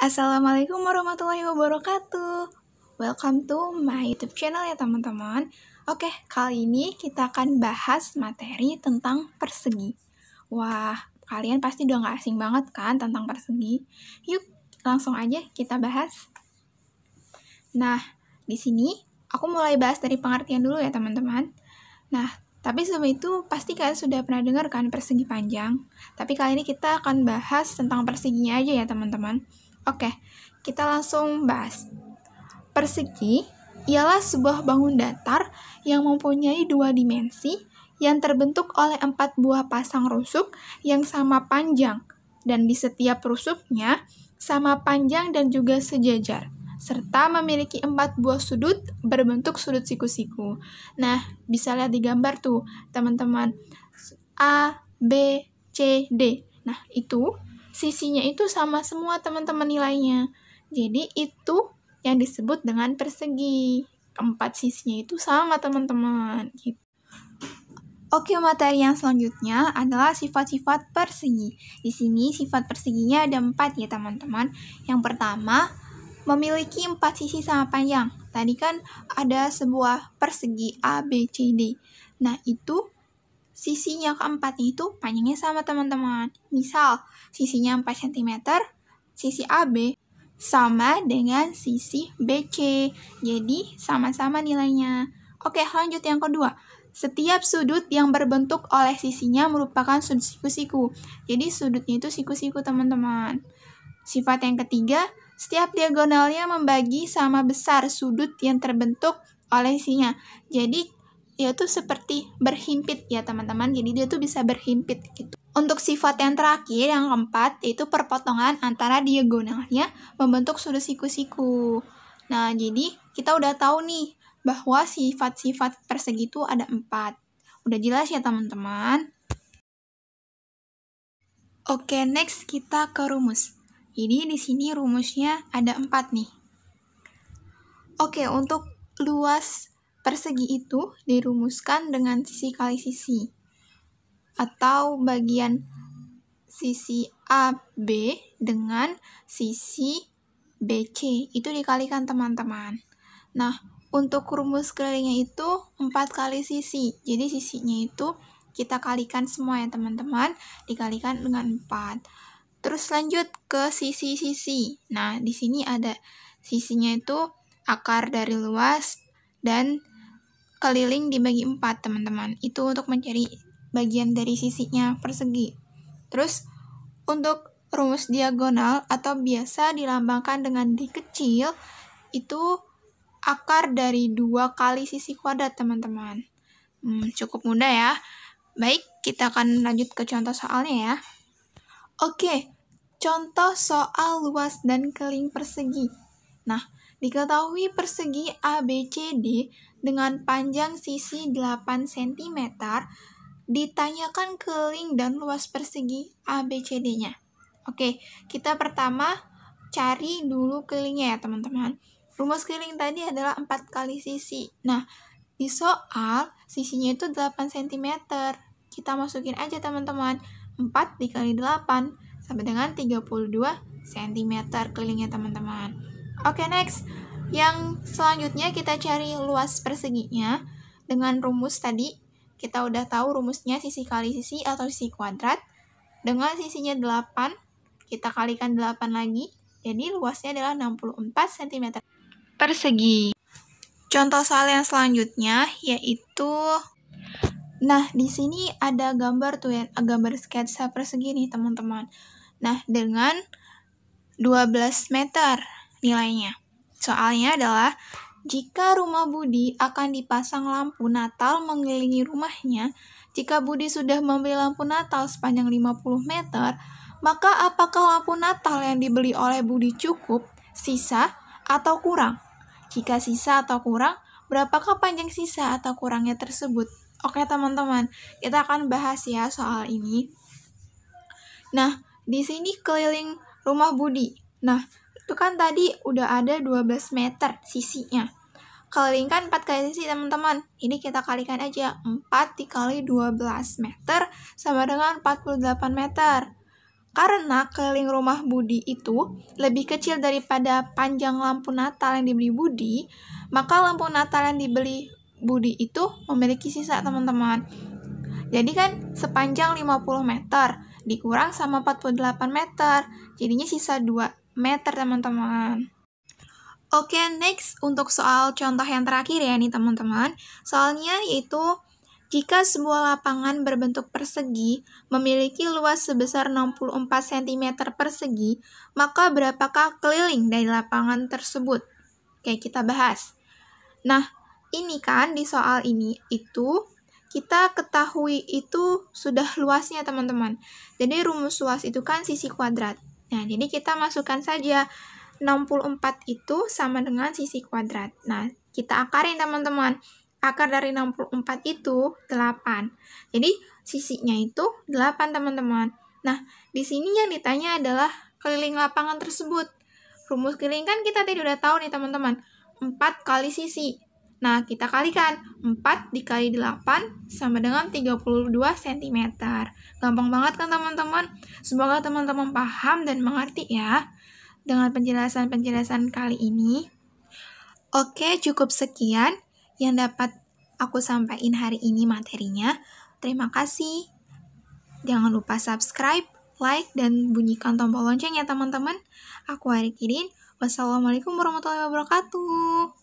Assalamualaikum warahmatullahi wabarakatuh. Welcome to my YouTube channel ya teman-teman. Oke, kali ini kita akan bahas materi tentang persegi. Wah, kalian pasti udah gak asing banget kan tentang persegi. Yuk, langsung aja kita bahas. Nah, di sini aku mulai bahas dari pengertian dulu ya teman-teman. Nah, tapi sebelum itu, pasti kalian sudah pernah dengar kan persegi panjang? Tapi kali ini kita akan bahas tentang perseginya aja ya teman-teman. Oke, kita langsung bahas. Persegi ialah sebuah bangun datar yang mempunyai dua dimensi yang terbentuk oleh empat buah pasang rusuk yang sama panjang dan di setiap rusuknya sama panjang dan juga sejajar serta memiliki empat buah sudut berbentuk sudut siku-siku. Nah, bisa lihat di gambar tuh, teman-teman. A, B, C, D. Nah, itu sisinya itu sama semua teman-teman nilainya. Jadi itu yang disebut dengan persegi. Keempat sisinya itu sama teman-teman gitu. Oke, materi yang selanjutnya adalah sifat-sifat persegi. Di sini sifat perseginya ada empat ya teman-teman. Yang pertama, memiliki empat sisi sama panjang. Tadi kan ada sebuah persegi A, B, C, D. Nah, itu sisinya keempat itu panjangnya sama teman-teman. Misal, sisinya 4 cm, sisi AB sama dengan sisi BC. Jadi, sama-sama nilainya. Oke, lanjut yang kedua. Setiap sudut yang berbentuk oleh sisinya merupakan sudut siku-siku. Jadi, sudutnya itu siku-siku, teman-teman. Sifat yang ketiga, setiap diagonalnya membagi sama besar sudut yang terbentuk oleh sisinya. Jadi, dia tuh seperti berhimpit ya teman-teman. Jadi dia tuh bisa berhimpit gitu. Untuk sifat yang terakhir, yang keempat, itu perpotongan antara diagonalnya membentuk sudut siku-siku. Nah, jadi kita udah tahu nih bahwa sifat-sifat persegi itu ada empat. Udah jelas ya teman-teman? Oke, next kita ke rumus. Jadi di sini rumusnya ada empat nih. Oke, untuk luas Persegi itu dirumuskan dengan sisi kali sisi, atau bagian sisi AB dengan sisi BC. Itu dikalikan teman-teman. Nah, untuk rumus kelilingnya itu 4 kali sisi. Jadi sisinya itu kita kalikan semua ya teman-teman, dikalikan dengan 4. Terus lanjut ke sisi-sisi. Nah, di sini ada sisinya itu akar dari luas dan keliling dibagi empat teman-teman itu untuk mencari bagian dari sisinya persegi terus untuk rumus diagonal atau biasa dilambangkan dengan d kecil itu akar dari dua kali sisi kuadrat teman-teman hmm, cukup mudah ya baik kita akan lanjut ke contoh soalnya ya oke contoh soal luas dan keling persegi Nah, diketahui persegi ABCD dengan panjang sisi 8 cm ditanyakan link dan luas persegi ABCD-nya. Oke, kita pertama cari dulu kelilingnya ya teman-teman. Rumus keliling tadi adalah 4 kali sisi. Nah, di soal sisinya itu 8 cm. Kita masukin aja teman-teman. 4 dikali 8 sama dengan 32 cm kelilingnya teman-teman. Oke, okay, next. Yang selanjutnya kita cari luas perseginya dengan rumus tadi. Kita udah tahu rumusnya sisi kali sisi atau sisi kuadrat. Dengan sisinya 8, kita kalikan 8 lagi. Jadi luasnya adalah 64 cm persegi. Contoh soal yang selanjutnya yaitu Nah, di sini ada gambar tuh ya, gambar sketsa persegi nih, teman-teman. Nah, dengan 12 meter nilainya. Soalnya adalah jika rumah Budi akan dipasang lampu Natal mengelilingi rumahnya, jika Budi sudah membeli lampu Natal sepanjang 50 meter, maka apakah lampu Natal yang dibeli oleh Budi cukup, sisa, atau kurang? Jika sisa atau kurang, berapakah panjang sisa atau kurangnya tersebut? Oke teman-teman, kita akan bahas ya soal ini. Nah, di sini keliling rumah Budi. Nah, itu kan tadi udah ada 12 meter sisinya Kelilingkan 4 kali sisi teman-teman Ini kita kalikan aja 4 dikali 12 meter sama dengan 48 meter karena keliling rumah Budi itu lebih kecil daripada panjang lampu Natal yang dibeli Budi, maka lampu Natal yang dibeli Budi itu memiliki sisa teman-teman. Jadi kan sepanjang 50 meter dikurang sama 48 meter, jadinya sisa 2 meter teman-teman. Oke, okay, next untuk soal contoh yang terakhir ya nih teman-teman. Soalnya yaitu jika sebuah lapangan berbentuk persegi memiliki luas sebesar 64 cm persegi, maka berapakah keliling dari lapangan tersebut? Oke, kita bahas. Nah, ini kan di soal ini itu kita ketahui itu sudah luasnya teman-teman. Jadi rumus luas itu kan sisi kuadrat. Nah, jadi kita masukkan saja 64 itu sama dengan sisi kuadrat. Nah, kita akarin teman-teman. Akar dari 64 itu 8. Jadi, sisinya itu 8 teman-teman. Nah, di sini yang ditanya adalah keliling lapangan tersebut. Rumus keliling kan kita tadi udah tahu nih teman-teman. 4 kali sisi. Nah, kita kalikan 4 dikali 8 sama dengan 32 cm. Gampang banget kan teman-teman? Semoga teman-teman paham dan mengerti ya dengan penjelasan-penjelasan kali ini. Oke, cukup sekian yang dapat aku sampaikan hari ini materinya. Terima kasih. Jangan lupa subscribe, like, dan bunyikan tombol loncengnya teman-teman. Aku Ari kirin. Wassalamualaikum warahmatullahi wabarakatuh.